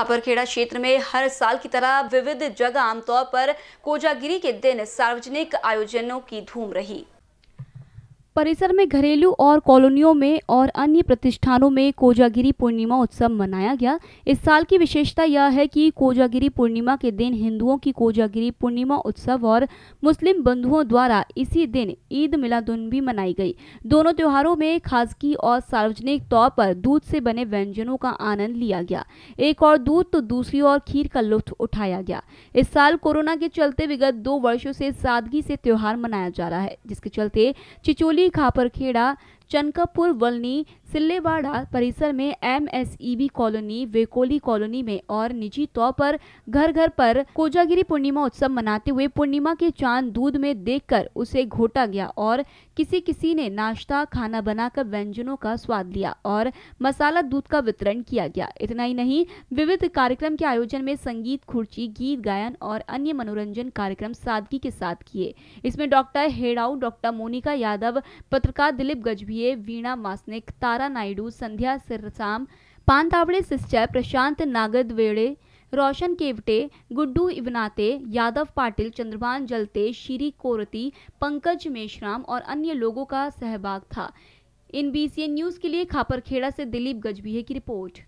खापरखेड़ा क्षेत्र में हर साल की तरह विविध जगह आमतौर पर कोजागिरी के दिन सार्वजनिक आयोजनों की धूम रही परिसर में घरेलू और कॉलोनियों में और अन्य प्रतिष्ठानों में कोजागिरी पूर्णिमा उत्सव मनाया गया इस साल की विशेषता यह है कि कोजागिरी पूर्णिमा के दिन हिंदुओं की कोजागिरी पूर्णिमा उत्सव और मुस्लिम बंधुओं द्वारा इसी दिन ईद मिलादुन भी मनाई गई दोनों त्योहारों में खासगी और सार्वजनिक तौर पर दूध से बने व्यंजनों का आनंद लिया गया एक और दूध तो दूसरी ओर खीर का लुत्फ उठाया गया इस साल कोरोना के चलते विगत दो वर्षों से सादगी से त्योहार मनाया जा रहा है जिसके चलते चिचोली खापरखेड़ा चनकापुर वलनी सिल्लेवाड़ा परिसर में MSEB e colony Wekoli colony में और निजी तौर पर घर घर पर कोजागिरी पूर्णिमा उत्सव मनाते हुए पूर्णिमा के चांद दूध में देखकर उसे घोटा गया और किसी किसी ने नाश्ता खाना बनाकर व्यंजनों का स्वाद लिया और मसाला दूध का वितरण किया गया इतना ही नहीं विविध कार्यक्रम के आयोजन में संगीत खुर्ची गीत गायन और अन्य मनोरंजन कार्यक्रम सादगी के साथ किए इसमें डॉक्टर हेड़ाऊ डॉक्टर मोनिका यादव पत्रकार दिलीप गजभी लिए वीणा मासनिक तारा नायडू संध्या सिरसाम पानतावड़े सिस्टर प्रशांत नागदवेड़े रोशन केवटे गुड्डू इवनाते यादव पाटिल चंद्रभान जलते श्री कोरती पंकज मेशराम और अन्य लोगों का सहभाग था इन बी न्यूज़ के लिए खापरखेड़ा से दिलीप गजबीहे की रिपोर्ट